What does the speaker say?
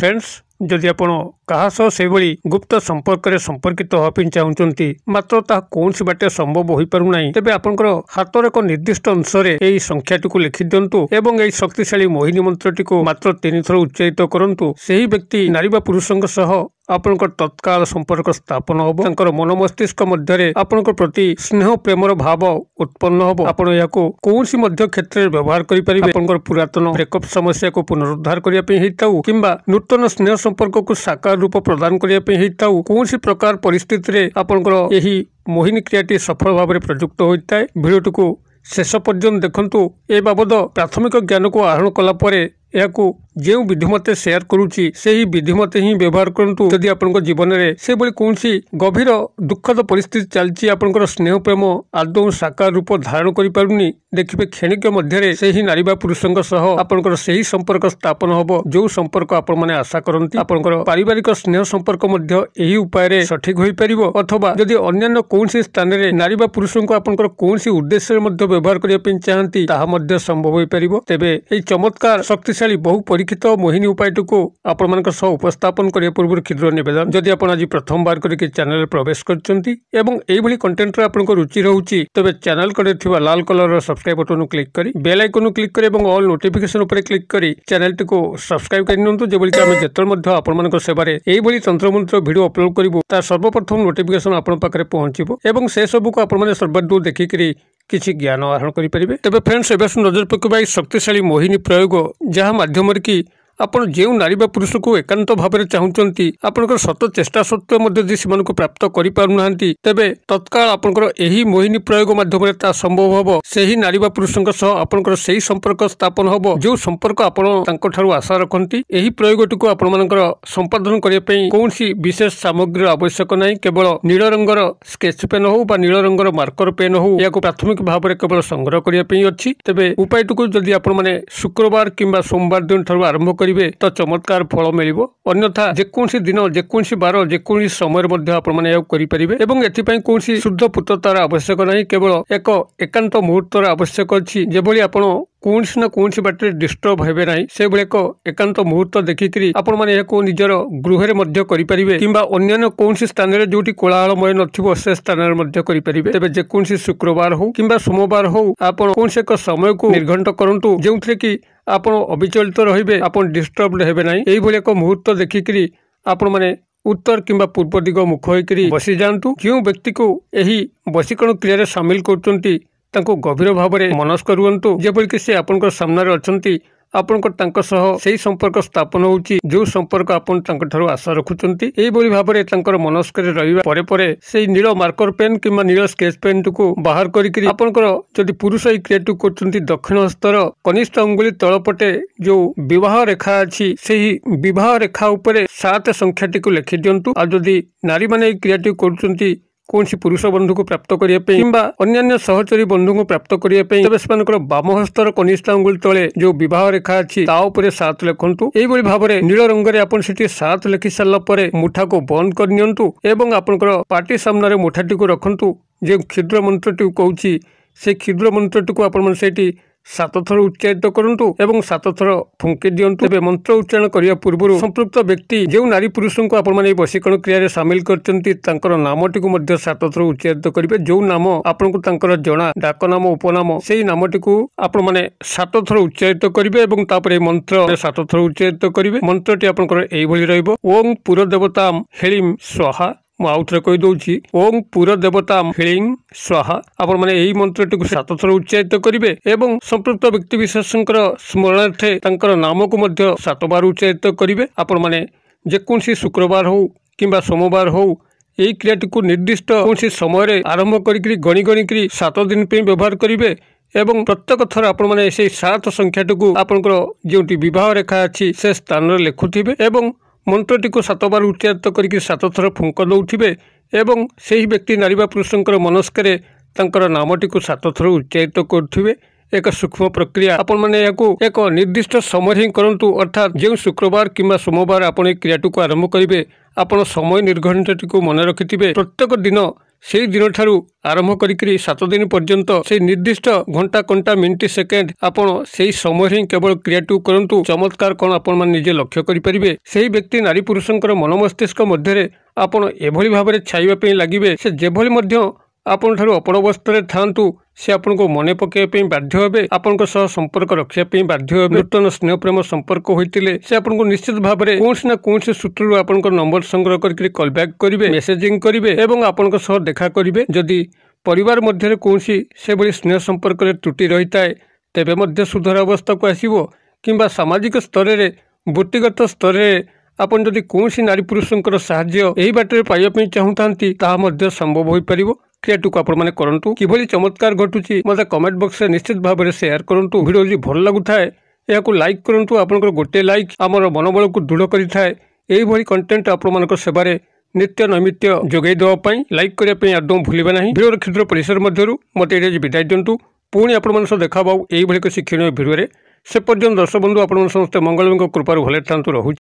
friends ଯଦି ଆପଣ କାହା ସହ ସେଭଳି ଗୁପ୍ତ ସମ୍ପର୍କରେ ସମ୍ପର୍କିତ ହେବା ପାଇଁ ଚାହୁଁଛନ୍ତି ମାତ୍ର ତାହା କୌଣସି ବାଟେ ସମ୍ଭବ ହୋଇପାରୁନାହିଁ ତେବେ ଆପଣଙ୍କର ହାତର ଏକ ନିର୍ଦ୍ଦିଷ୍ଟ ଅଂଶରେ ଏହି ସଂଖ୍ୟାଟିକୁ ଲେଖିଦିଅନ୍ତୁ ଏବଂ ଏହି ଶକ୍ତିଶାଳୀ ମୋହିନୀ ମନ୍ତ୍ରଟିକୁ ମାତ୍ର ତିନିଥର ଉଚ୍ଚାରିତ କରନ୍ତୁ ସେହି ବ୍ୟକ୍ତି ନାରୀ ବା ପୁରୁଷଙ୍କ ସହ আপনক তৎকাল সম্পর্ক স্থাপন হব তংকর মনমস্তিষ্ক মধ্যরে আপনক প্রতি স্নেহ প্রেমৰ ভাব উৎপন্ন হব आपण ইয়াক কোনসি মধ্য ক্ষেত্ৰে ব্যৱহাৰ কৰি পৰিব আপনকৰ पुरातन ব্ৰেকআপ সমস্যাক পুনৰুদ্ধাৰ কৰি পেহিটাও কিম্বা নুতন স্নেহ সম্পৰ্কক সাকার ৰূপ প্ৰদান কৰি পেহিটাও কোনসি প্ৰকাৰ পৰিস্থিতিতে আপনকৰ এই মোহিনী ক্ৰিয়েটিভ সফলভাৱে প্ৰযুগ্ত হৈ থাকে ভিডিওটুকো শেষ পৰ্যন্ত দেখোঁতো এই બાબত প্ৰাথমিক জ্ঞানক আহৰণ কৰা পৰে ଏହାକୁ ଯେଉଁ ବିଧି ମତେ ସେୟାର କରୁଛି ସେହି ବିଧି ମତେ ହିଁ ବ୍ୟବହାର କରନ୍ତୁ ଯଦି ଆପଣଙ୍କ ଜୀବନରେ ସେଭଳି କୌଣସି ଗଭୀର ଦୁଃଖଦ ପରିସ୍ଥିତି ଚାଲିଛି ଆପଣଙ୍କର ସ୍ନେହ ପ୍ରେମ ଆଦୌ ସାକାର ରୂପ ଧାରଣ କରିପାରୁନି ଦେଖିବେ କ୍ଷଣିକ ମଧ୍ୟରେ ସେହି ନାରୀ ବା ପୁରୁଷଙ୍କ ସହ ଆପଣଙ୍କର ସେହି ସମ୍ପର୍କ ସ୍ଥାପନ ହେବ ଯେଉଁ ସମ୍ପର୍କ ଆପଣମାନେ ଆଶା କରନ୍ତି ଆପଣଙ୍କର ପାରିବାରିକ ସ୍ନେହ ସମ୍ପର୍କ ମଧ୍ୟ ଏହି ଉପାୟରେ ସଠିକ ହୋଇପାରିବ ଅଥବା ଯଦି ଅନ୍ୟାନ୍ୟ କୌଣସି ସ୍ଥାନରେ ନାରୀ ବା ପୁରୁଷଙ୍କୁ ଆପଣଙ୍କର କୌଣସି ଉଦ୍ଦେଶ୍ୟରେ ମଧ୍ୟ ବ୍ୟବହାର କରିବା ପାଇଁ ଚାହାନ୍ତି ତାହା ମଧ୍ୟ ସମ୍ଭବ ହୋଇପାରିବ ତେବେ ଏହି ଚମତ୍କାର ଶକ୍ତି শালী বহু পরিক্ষিত মোহিনী উপায়টোক আপনমানক সব উপস্থাপন করি পূর্বকৃদ্র নিবেদন যদি আপন আজি প্রথমবার করে কে চ্যানেল প্রবেশ করচంటి এবং এই বলি কন্টেন্ট রে আপনক রুচি রহুচি তবে চ্যানেল ক ধরে থিবা লাল কালারৰ সাবস্ক্রাইব বাটনক ক্লিক কৰি বেল আইকনক ক্লিক কৰি আৰু অল নোটিফিকেশন ওপৰে ক্লিক কৰি চ্যানেলটোক সাবস্ক্রাইব কৰি লওঁতো যেবলকি আমি জতল মধ্য আপনমানক সেbare এই বলি তন্ত্রমন্ত্র ভিডিও আপলোড কৰিবো তাৰ सर्वप्रथम নোটিফিকেশন আপন পাৰে পোনচিবো আৰু সেই সকোক আপনমানে সর্বদৰ দেখি কৰি किसी ज्ञान आहरण करें फ्रेंड्स एवं नजर पकड़ शक्तिशाली मोहिनी प्रयोग जहाँ मध्यम कि ଆପଣ ଯେଉଁ ନାରୀ ବା ପୁରୁଷଙ୍କୁ ଏକାନ୍ତ ଭାବରେ ଚାହୁଁଛନ୍ତି ଆପଣଙ୍କର ସତ ଚେଷ୍ଟା ସତ୍ତ୍ୱେ ମଧ୍ୟ ଯଦି ସେମାନଙ୍କୁ ପ୍ରାପ୍ତ କରିପାରୁନାହାନ୍ତି ତେବେ ତତ୍କାଳ ଆପଣଙ୍କର ଏହି ମୋହିନୀ ପ୍ରୟୋଗ ମାଧ୍ୟମରେ ତାହା ସମ୍ଭବ ହେବ ସେହି ନାରୀ ବା ପୁରୁଷଙ୍କ ସହ ଆପଣଙ୍କର ସେହି ସମ୍ପର୍କ ସ୍ଥାପନ ହେବ ଯେଉଁ ସମ୍ପର୍କ ଆପଣ ତାଙ୍କଠାରୁ ଆଶା ରଖନ୍ତି ଏହି ପ୍ରୟୋଗଟିକୁ ଆପଣମାନଙ୍କର ସମ୍ପାଦନ କରିବା ପାଇଁ କୌଣସି ବିଶେଷ ସାମଗ୍ରୀର ଆବଶ୍ୟକ ନାହିଁ କେବଳ ନୀଳ ରଙ୍ଗର ସ୍କେଚ ପେନ୍ ହେଉ ବା ନୀଳ ରଙ୍ଗର ମାର୍କର ପେନ୍ ହେଉ ଏହାକୁ ପ୍ରାଥମିକ ଭାବରେ କେବଳ ସଂଗ୍ରହ କରିବା ପାଇଁ ଅଛି ତେବେ ଉପାୟଟିକୁ ଯଦି ଆପଣମାନେ ଶୁକ୍ରବାର କିମ୍ବା ସୋମବାର ଦିନଠାରୁ ଆରମ୍ଭ କରି କରିବେ ତ ଚମତ୍କାର ଫଳ ମିଳିବ ଅନ୍ୟଥା ଯେକୌଣସି ଦିନ ଯେକୌଣସି ବାର ଯେକୌଣସି ସମୟରେ ମଧ୍ୟ ଆପଣମାନେ ଏହାକୁ କରିପାରିବେ ଏବଂ ଏଥିପାଇଁ କୌଣସି ଶୁଦ୍ଧ ପୁତ୍ରତାର ଆବଶ୍ୟକ ନାହିଁ କେବଳ ଏକ ଏକାନ୍ତ ମୁହୂର୍ତ୍ତର ଆବଶ୍ୟକ ଅଛି ଯେଭଳି ଆପଣ কৌশি না কৌশি বাটরে ডিস্টর্ব হেবে না সেভাবে এক একান্ত মুহূর্ত দেখিকি আপনার এখন নিজের গৃহের মধ্যে করে কিংবা অন্যান্য কৌশি স্থানের যেটি কোলাহলময় নথিব সে স্থানের মধ্যে করে তবে যেকোন শুক্রবার হোক কিংবা সোমবার হোক আপনার কৌশি এক সময়কে নির্ঘণ্ট করতু যে কি আপনার অবিচলিত রহবে আপনার ডিস্টর্বড হেবে না এইভাবে এক মুহূর্ত দেখিকি আপন মানে ଉତ୍ତର କିମ୍ବା ପୂର୍ବ ଦିଗ ମୁଖ ହୋଇକରି ବସିଯାଆନ୍ତୁ ଯେଉଁ ବ୍ୟକ୍ତିକୁ ଏହି ବଶୀକରଣ କ୍ରିୟାରେ ସାମିଲ କରୁଛନ୍ତି ତାଙ୍କୁ ଗଭୀର ଭାବରେ ମନସ୍କ ରୁହନ୍ତୁ ଯେପରିକି ସେ ଆପଣଙ୍କ ସାମ୍ନାରେ ଅଛନ୍ତି ଆପଣଙ୍କ ତାଙ୍କ ସହ ସେହି ସମ୍ପର୍କ ସ୍ଥାପନ ହେଉଛି ଯେଉଁ ସମ୍ପର୍କ ଆପଣ ତାଙ୍କଠାରୁ ଆଶା ରଖୁଛନ୍ତି ଏହିଭଳି ଭାବରେ ତାଙ୍କର ମନସ୍କରେ ରହିବା ପରେ ପରେ ସେହି ନୀଳ ମାର୍କର ପେନ୍ କିମ୍ବା ନୀଳ ସ୍କେଚ୍ ପେନ୍ଟିକୁ ବାହାର କରିକି ଆପଣଙ୍କର ଯଦି ପୁରୁଷ ଏହି କ୍ରିଏଟିଭ୍ କରୁଛନ୍ତି ଦକ୍ଷିଣ ହସ୍ତର କନିଷ୍ଠ ଅଙ୍ଗୁଳି ତଳ ପଟେ ଯେଉଁ ବିବାହ ରେଖା ଅଛି ସେହି ବିବାହ ରେଖା ଉପରେ ସାତ ସଂଖ୍ୟାଟିକୁ ଲେଖି ଦିଅନ୍ତୁ ଆଉ ଯଦି ନାରୀମାନେ ଏହି କ୍ରିଏଟିଭ୍ କରୁଛନ୍ତି କୌଣସି ପୁରୁଷ ବନ୍ଧୁଙ୍କୁ ପ୍ରାପ୍ତ କରିବା ପାଇଁ କିମ୍ବା ଅନ୍ୟାନ୍ୟ ସହଚରୀ ବନ୍ଧୁଙ୍କୁ ପ୍ରାପ୍ତ କରିବା ପାଇଁ ତେବେ ସେମାନଙ୍କର ବାମହସ୍ତର କନିଷ୍ଠ ଅଙ୍ଗୁଳି ତଳେ ଯେଉଁ ବିବାହ ରେଖା ଅଛି ତା ଉପରେ ସାତ ଲେଖନ୍ତୁ ଏହିଭଳି ଭାବରେ ନୀଳ ରଙ୍ଗରେ ଆପଣ ସେଠି ସାତ ଲେଖି ସାରିଲା ପରେ ମୁଠାକୁ ବନ୍ଦ କରି ନିଅନ୍ତୁ ଏବଂ ଆପଣଙ୍କର ପାର୍ଟି ସାମ୍ନାରେ ମୁଠାଟିକୁ ରଖନ୍ତୁ ଯେଉଁ କ୍ଷୁଦ୍ର ମନ୍ତ୍ରଟିକୁ କହୁଛି ସେ କ୍ଷୁଦ୍ର ମନ୍ତ୍ରଟିକୁ ଆପଣମାନେ ସେଇଠି ସାତ ଥର ଉଚ୍ଚାରିତ କରନ୍ତୁ ଏବଂ ସାତ ଥର ଫୁଙ୍କି ଦିଅନ୍ତୁ ତେବେ ମନ୍ତ୍ର ଉଚ୍ଚାରଣ କରିବା ପୂର୍ବରୁ ସମ୍ପୃକ୍ତ ବ୍ୟକ୍ତି ଯେଉଁ ନାରୀ ପୁରୁଷଙ୍କୁ ଆପଣମାନେ ଏହି ବଶୀକରଣ କ୍ରିୟାରେ ସାମିଲ କରିଛନ୍ତି ତାଙ୍କର ନାମଟିକୁ ମଧ୍ୟ ସାତ ଥର ଉଚ୍ଚାରିତ କରିବେ ଯେଉଁ ନାମ ଆପଣଙ୍କୁ ତାଙ୍କର ଜଣା ଡାକନାମ ଉପନାମ ସେହି ନାମଟିକୁ ଆପଣମାନେ ସାତ ଥର ଉଚ୍ଚାରିତ କରିବେ ଏବଂ ତାପରେ ଏହି ମନ୍ତ୍ର ସାତ ଥର ଉଚ୍ଚାରିତ କରିବେ ମନ୍ତ୍ରଟି ଆପଣଙ୍କର ଏହିଭଳି ରହିବ ଓଂ ପୁରଦେବତାମ ହେଳିମ ସ୍ୱାହା ମୁଁ ଆଉ ଥରେ କହିଦେଉଛି ଓଂ ପୁର ଦେବତା ଫିଳିଂ ସ୍ୱାହା ଆପଣମାନେ ଏହି ମନ୍ତ୍ରଟିକୁ ସାତ ଥର ଉଚ୍ଚାରିତ କରିବେ ଏବଂ ସମ୍ପୃକ୍ତ ବ୍ୟକ୍ତିବିଶେଷଙ୍କର ସ୍ମରଣାର୍ଥେ ତାଙ୍କର ନାମକୁ ମଧ୍ୟ ସାତବାର ଉଚ୍ଚାରିତ କରିବେ ଆପଣମାନେ ଯେକୌଣସି ଶୁକ୍ରବାର ହେଉ କିମ୍ବା ସୋମବାର ହେଉ ଏହି କ୍ରିୟାଟିକୁ ନିର୍ଦ୍ଦିଷ୍ଟ କୌଣସି ସମୟରେ ଆରମ୍ଭ କରିକିରି ଗଣି ଗଣିକିରି ସାତ ଦିନ ପାଇଁ ବ୍ୟବହାର କରିବେ ଏବଂ ପ୍ରତ୍ୟେକ ଥର ଆପଣମାନେ ସେହି ସାତ ସଂଖ୍ୟାଟିକୁ ଆପଣଙ୍କର ଯେଉଁଠି ବିବାହ ରେଖା ଅଛି ସେ ସ୍ଥାନରେ ଲେଖୁଥିବେ ଏବଂ ମନ୍ତ୍ରଟିକୁ ସାତବାର ଉଚ୍ଚାରିତ କରିକି ସାତ ଥର ଫୁଙ୍କ ଦେଉଥିବେ ଏବଂ ସେହି ବ୍ୟକ୍ତି ନାରୀ ପୁରୁଷଙ୍କର ମନସ୍କରେ ତାଙ୍କର ନାମଟିକୁ ସାତ ଥର ଉଚ୍ଚାରିତ କରୁଥିବେ ଏକ ସୂକ୍ଷ୍ମ ପ୍ରକ୍ରିୟା ଆପଣମାନେ ଏହାକୁ ଏକ ନିର୍ଦ୍ଦିଷ୍ଟ ସମୟରେ ହିଁ କରନ୍ତୁ ଅର୍ଥାତ୍ ଯେଉଁ ଶୁକ୍ରବାର କିମ୍ବା ସୋମବାର ଆପଣ ଏହି କ୍ରିୟାଟିକୁ ଆରମ୍ଭ କରିବେ ଆପଣ ସମୟ ନିର୍ଘଣ୍ଟଟିକୁ ମନେ ରଖିଥିବେ ପ୍ରତ୍ୟେକ ଦିନ ସେହି ଦିନଠାରୁ ଆରମ୍ଭ କରିକି ସାତ ଦିନ ପର୍ଯ୍ୟନ୍ତ ସେହି ନିର୍ଦ୍ଦିଷ୍ଟ ଘଣ୍ଟା କଣ୍ଟା ମିନିଟ୍ ସେକେଣ୍ଡ ଆପଣ ସେହି ସମୟରେ ହିଁ କେବଳ କ୍ରିୟାଟିଭ୍ କରନ୍ତୁ ଚମତ୍କାର କ'ଣ ଆପଣମାନେ ନିଜେ ଲକ୍ଷ୍ୟ କରିପାରିବେ ସେହି ବ୍ୟକ୍ତି ନାରୀ ପୁରୁଷଙ୍କର ମନ ମସ୍ତିଷ୍କ ମଧ୍ୟରେ ଆପଣ ଏଭଳି ଭାବରେ ଛାଇବା ପାଇଁ ଲାଗିବେ ସେ ଯେଭଳି ମଧ୍ୟ ଆପଣଙ୍କଠାରୁ ଅପରବସ୍ଥାରେ ଥାଆନ୍ତୁ ସେ ଆପଣଙ୍କୁ ମନେ ପକାଇବା ପାଇଁ ବାଧ୍ୟ ହେବେ ଆପଣଙ୍କ ସହ ସମ୍ପର୍କ ରଖିବା ପାଇଁ ବାଧ୍ୟ ହେବେ ନୂତନ ସ୍ନେହ ପ୍ରେମ ସମ୍ପର୍କ ହୋଇଥିଲେ ସେ ଆପଣଙ୍କୁ ନିଶ୍ଚିତ ଭାବରେ କୌଣସି ନା କୌଣସି ସୂତ୍ରରୁ ଆପଣଙ୍କ ନମ୍ବର ସଂଗ୍ରହ କରିକି କଲ୍ ବ୍ୟାକ୍ କରିବେ ମେସେଜିଂ କରିବେ ଏବଂ ଆପଣଙ୍କ ସହ ଦେଖା କରିବେ ଯଦି ପରିବାର ମଧ୍ୟରେ କୌଣସି ସେଭଳି ସ୍ନେହ ସମ୍ପର୍କରେ ତ୍ରୁଟି ରହିଥାଏ ତେବେ ମଧ୍ୟ ସୁଧାର ଅବସ୍ଥାକୁ ଆସିବ କିମ୍ବା ସାମାଜିକ ସ୍ତରରେ ବୃତ୍ତିଗତ ସ୍ତରରେ ଆପଣ ଯଦି କୌଣସି ନାରୀ ପୁରୁଷଙ୍କର ସାହାଯ୍ୟ ଏହି ବାଟରେ ପାଇବା ପାଇଁ ଚାହୁଁଥାନ୍ତି ତାହା ମଧ୍ୟ ସମ୍ଭବ ହୋଇପାରିବ ক্রিয়াটিকে আপনার করতু কিভাবে চমৎকার ঘটুছি মতো কমেন্ট বক্সে নিশ্চিত ভাবে সেয়ার করতু ভিডিও যদি ভাল লাগুথায় এখন লাইক করতু আপনার গোটে লাইক আমার মনোবলক দৃঢ় করে থাকে এইভাবে কন্টেন্ট আপনার সেবার নিত্য নৈমিত্য যোগাই দেওয়া লাইক করা একদম ভুলবে না ভিডিওর ক্ষুদ্র পরিসর মধ্যে মতো এটা বিদায় দিও পুঁ আপনার সহ দেখা পাও এইভাবে শিক্ষণীয় ভিডিওরে সে পর্যন্ত দর্শক বন্ধু আপনার সমস্ত মঙ্গলমঙ্গ কৃপার ভালো থাকতে রহুছি